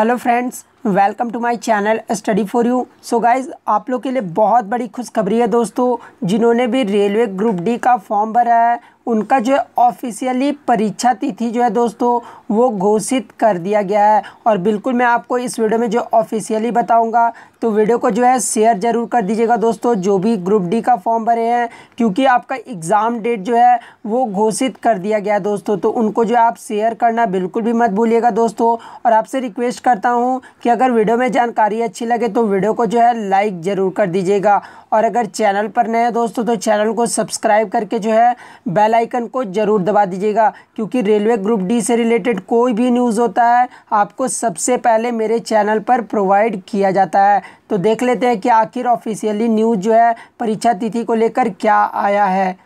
hello friends welcome to my channel study for you so guys आप लोग के लिए बहुत बड़ी खुशखबरी है दोस्तों जिन्होंने भी रेलवे ग्रुप डी का फॉर्म भरा है उनका जो है ऑफिशियली परीक्षा तिथि जो है दोस्तों वो घोषित कर दिया गया है और बिल्कुल मैं आपको इस वीडियो में जो ऑफिशियली बताऊंगा तो वीडियो को जो है शेयर ज़रूर कर दीजिएगा दोस्तों जो भी ग्रुप डी का फॉर्म भरे हैं क्योंकि आपका एग्ज़ाम डेट जो है वो घोषित कर दिया गया है दोस्तों तो उनको जो है आप शेयर करना बिल्कुल भी मत भूलिएगा दोस्तों और आपसे रिक्वेस्ट करता हूँ कि अगर वीडियो में जानकारी अच्छी लगे तो वीडियो को जो है लाइक ज़रूर कर दीजिएगा और अगर चैनल पर नए हैं दोस्तों तो चैनल को सब्सक्राइब करके जो है बेल आइकन को ज़रूर दबा दीजिएगा क्योंकि रेलवे ग्रुप डी से रिलेटेड कोई भी न्यूज़ होता है आपको सबसे पहले मेरे चैनल पर प्रोवाइड किया जाता है तो देख लेते हैं कि आखिर ऑफिशियली न्यूज़ जो है परीक्षा तिथि को लेकर क्या आया है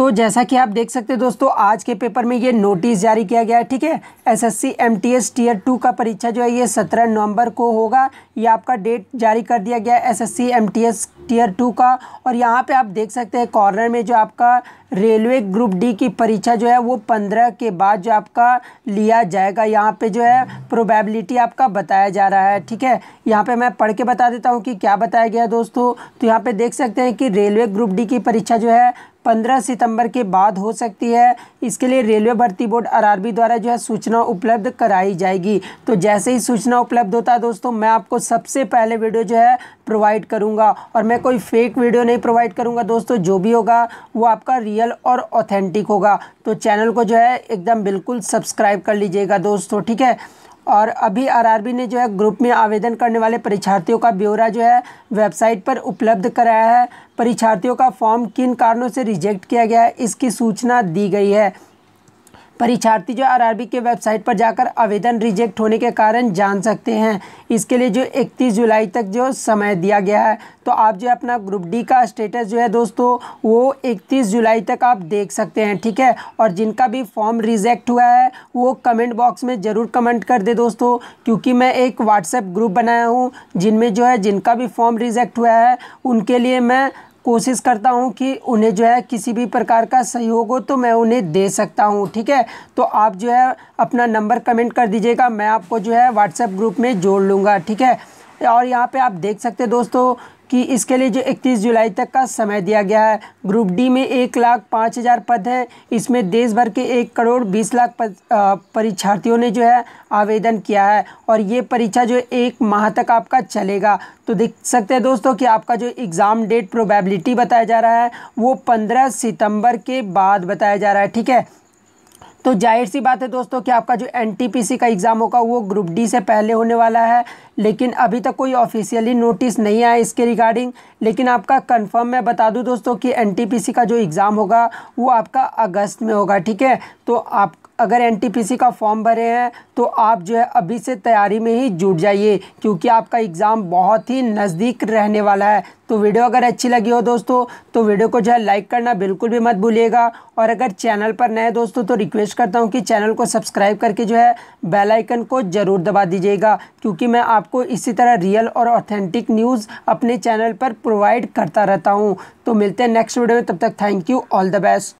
तो जैसा कि आप देख सकते हैं दोस्तों आज के पेपर में ये नोटिस जारी किया गया है ठीक है एसएससी एमटीएस टीयर टू का परीक्षा जो है ये सत्रह नवंबर को होगा ये आपका डेट जारी कर दिया गया है एसएससी एमटीएस टीयर टू का और यहाँ पे आप देख सकते हैं कॉर्नर में जो आपका रेलवे ग्रुप डी की परीक्षा जो है वो पंद्रह के बाद जो आपका लिया जाएगा यहाँ पे जो है प्रोबेबिलिटी आपका बताया जा रहा है ठीक है यहाँ पे मैं पढ़ के बता देता हूँ कि क्या बताया गया दोस्तों तो यहाँ पे देख सकते हैं कि रेलवे ग्रुप डी की परीक्षा जो है पंद्रह सितंबर के बाद हो सकती है इसके लिए रेलवे भर्ती बोर्ड आरआरबी द्वारा जो है सूचना उपलब्ध कराई जाएगी तो जैसे ही सूचना उपलब्ध होता है दोस्तों मैं आपको सबसे पहले वीडियो जो है प्रोवाइड करूंगा और मैं कोई फेक वीडियो नहीं प्रोवाइड करूंगा दोस्तों जो भी होगा वो आपका रियल और ऑथेंटिक होगा तो चैनल को जो है एकदम बिल्कुल सब्सक्राइब कर लीजिएगा दोस्तों ठीक है और अभी आरआरबी ने जो है ग्रुप में आवेदन करने वाले परीक्षार्थियों का ब्यौरा जो है वेबसाइट पर उपलब्ध कराया है परीक्षार्थियों का फॉर्म किन कारणों से रिजेक्ट किया गया है इसकी सूचना दी गई है परीक्षार्थी जो आरआरबी के वेबसाइट पर जाकर आवेदन रिजेक्ट होने के कारण जान सकते हैं इसके लिए जो 31 जुलाई तक जो समय दिया गया है तो आप जो है अपना ग्रुप डी का स्टेटस जो है दोस्तों वो 31 जुलाई तक आप देख सकते हैं ठीक है और जिनका भी फॉर्म रिजेक्ट हुआ है वो कमेंट बॉक्स में ज़रूर कमेंट कर दे दोस्तों क्योंकि मैं एक व्हाट्सएप ग्रुप बनाया हूँ जिनमें जो है जिनका भी फॉर्म रिजेक्ट हुआ है उनके लिए मैं कोशिश करता हूँ कि उन्हें जो है किसी भी प्रकार का सहयोग हो तो मैं उन्हें दे सकता हूँ ठीक है तो आप जो है अपना नंबर कमेंट कर दीजिएगा मैं आपको जो है व्हाट्सएप ग्रुप में जोड़ लूँगा ठीक है और यहाँ पे आप देख सकते हैं दोस्तों कि इसके लिए जो 31 जुलाई तक का समय दिया गया है ग्रुप डी में एक लाख पाँच हज़ार पद है इसमें देश भर के एक करोड़ बीस लाख परीक्षार्थियों ने जो है आवेदन किया है और ये परीक्षा जो एक माह तक आपका चलेगा तो देख सकते हैं दोस्तों कि आपका जो एग्ज़ाम डेट प्रोबेबिलिटी बताया जा रहा है वो पंद्रह सितम्बर के बाद बताया जा रहा है ठीक है तो जाहिर सी बात है दोस्तों कि आपका जो एनटीपीसी का एग्ज़ाम होगा वो ग्रुप डी से पहले होने वाला है लेकिन अभी तक कोई ऑफिशियली नोटिस नहीं आया इसके रिगार्डिंग लेकिन आपका कंफर्म मैं बता दूं दोस्तों कि एनटीपीसी का जो एग्ज़ाम होगा वो आपका अगस्त में होगा ठीक है तो आप अगर एन का फॉर्म भरे हैं तो आप जो है अभी से तैयारी में ही जुट जाइए क्योंकि आपका एग्ज़ाम बहुत ही नज़दीक रहने वाला है तो वीडियो अगर अच्छी लगी हो दोस्तों तो वीडियो को जो है लाइक करना बिल्कुल भी मत भूलिएगा और अगर चैनल पर नए दोस्तों तो रिक्वेस्ट करता हूँ कि चैनल को सब्सक्राइब करके जो है बेलाइकन को ज़रूर दबा दीजिएगा क्योंकि मैं आपको इसी तरह रियल और ऑथेंटिक न्यूज़ अपने चैनल पर प्रोवाइड करता रहता हूँ तो मिलते हैं नेक्स्ट वीडियो में तब तक thank you all the best